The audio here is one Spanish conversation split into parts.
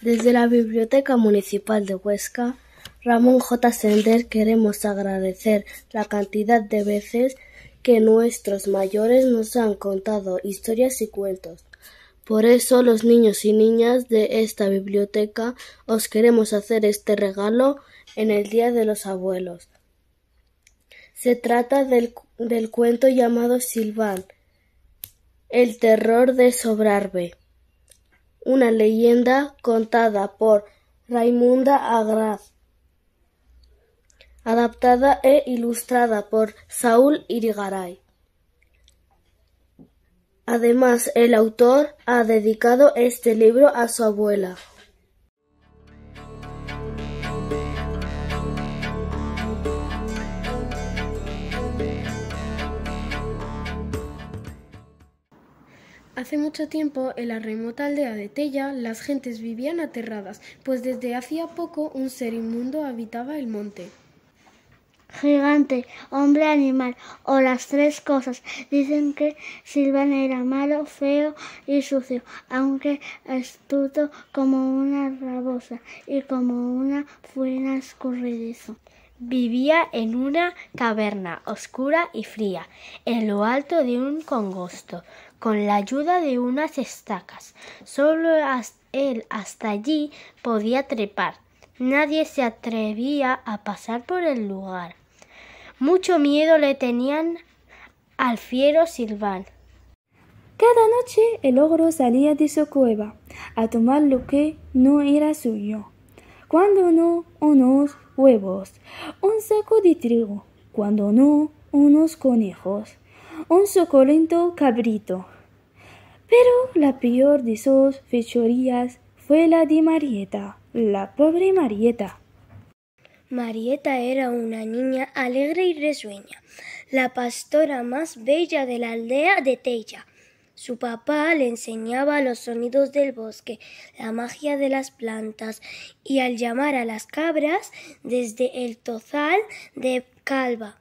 Desde la Biblioteca Municipal de Huesca, Ramón J. Sender queremos agradecer la cantidad de veces que nuestros mayores nos han contado historias y cuentos. Por eso los niños y niñas de esta biblioteca os queremos hacer este regalo en el Día de los Abuelos. Se trata del, cuento llamado Silván, el terror de Sobrarbe una leyenda contada por Raimunda Agraz, adaptada e ilustrada por Saúl Irigaray. Además, el autor ha dedicado este libro a su abuela. hace mucho tiempo, en la remota aldea de Tella, las gentes vivían aterradas, pues desde hacía poco un ser inmundo habitaba el monte. Gigante, hombre, animal, o las tres cosas. Dicen que Silvan era malo, feo y sucio, aunque astuto como una rabosa y como una fuena escurridizo. Vivía en una caverna oscura y fría, en lo alto de un congosto, con la ayuda de unas estacas. Solo él hasta allí podía trepar. Nadie se atrevía a pasar por el lugar. Mucho miedo le tenían al fiero Silván. Cada noche el ogro salía de su cueva a tomar lo que no era suyo cuando no unos huevos, un saco de trigo, cuando no unos conejos, un suculento cabrito. Pero la peor de sus fechorías fue la de Marieta, la pobre Marieta. Marieta era una niña alegre y risueña, la pastora más bella de la aldea de Tella. Su papá le enseñaba los sonidos del bosque, la magia de las plantas, y al llamar a las cabras desde el tozal de Calva.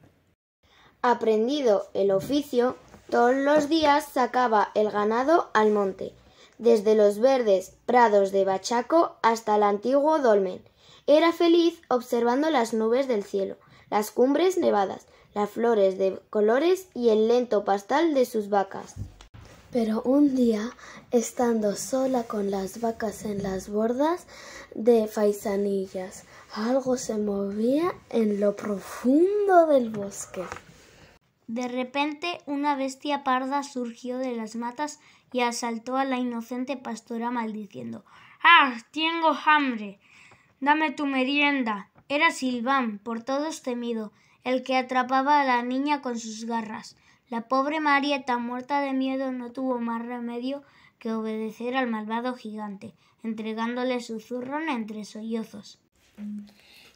Aprendido el oficio, todos los días sacaba el ganado al monte, desde los verdes prados de Bachaco hasta el antiguo dolmen. Era feliz observando las nubes del cielo, las cumbres nevadas, las flores de colores y el lento pastal de sus vacas. Pero un día, estando sola con las vacas en las bordas de Faisanillas, algo se movía en lo profundo del bosque. De repente, una bestia parda surgió de las matas y asaltó a la inocente pastora maldiciendo ¡Ah! Tengo hambre. Dame tu merienda. Era Silván, por todos temido, el que atrapaba a la niña con sus garras. La pobre Marieta, muerta de miedo, no tuvo más remedio que obedecer al malvado gigante, entregándole su zurrón entre sollozos.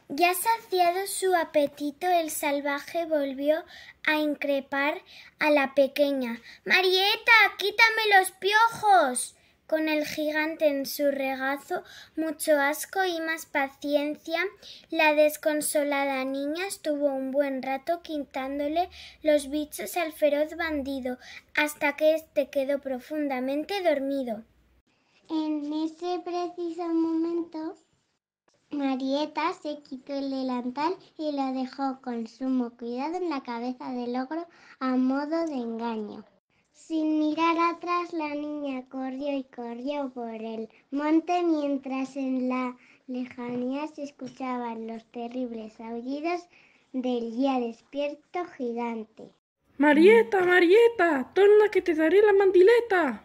Ya saciado su apetito, el salvaje volvió a increpar a la pequeña. Marieta, quítame los piojos con el gigante en su regazo, mucho asco y más paciencia, la desconsolada niña estuvo un buen rato quintándole los bichos al feroz bandido, hasta que éste quedó profundamente dormido. En ese preciso momento, Marieta se quitó el delantal y lo dejó con sumo cuidado en la cabeza del ogro a modo de engaño. Sin mirar atrás, la niña corrió y corrió por el monte mientras en la lejanía se escuchaban los terribles aullidos del ya despierto gigante. Marieta, Marieta, torna que te daré la mandileta.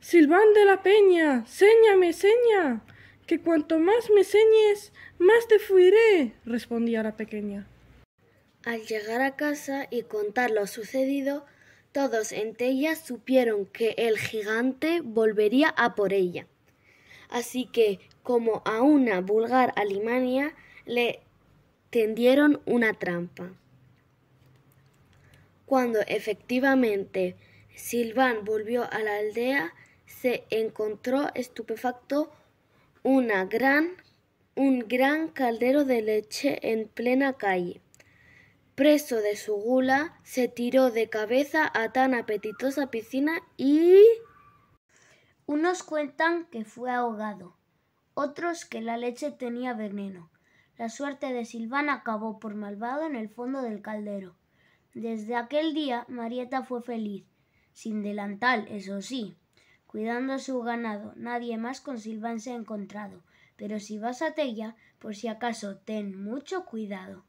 Silván de la Peña, séñame, seña, que cuanto más me señes, más te fuiré, respondía la pequeña. Al llegar a casa y contar lo sucedido, todos entre ellas supieron que el gigante volvería a por ella. Así que, como a una vulgar alemania, le tendieron una trampa. Cuando efectivamente Silván volvió a la aldea, se encontró estupefacto una un gran caldero de leche en plena calle. Preso de su gula, se tiró de cabeza a tan apetitosa piscina y... Unos cuentan que fue ahogado, otros que la leche tenía veneno. La suerte de Silván acabó por malvado en el fondo del caldero. Desde aquel día Marieta fue feliz, sin delantal, eso sí, cuidando su ganado. Nadie más con Silván se ha encontrado, pero si vas a Tella, por si acaso, ten mucho cuidado.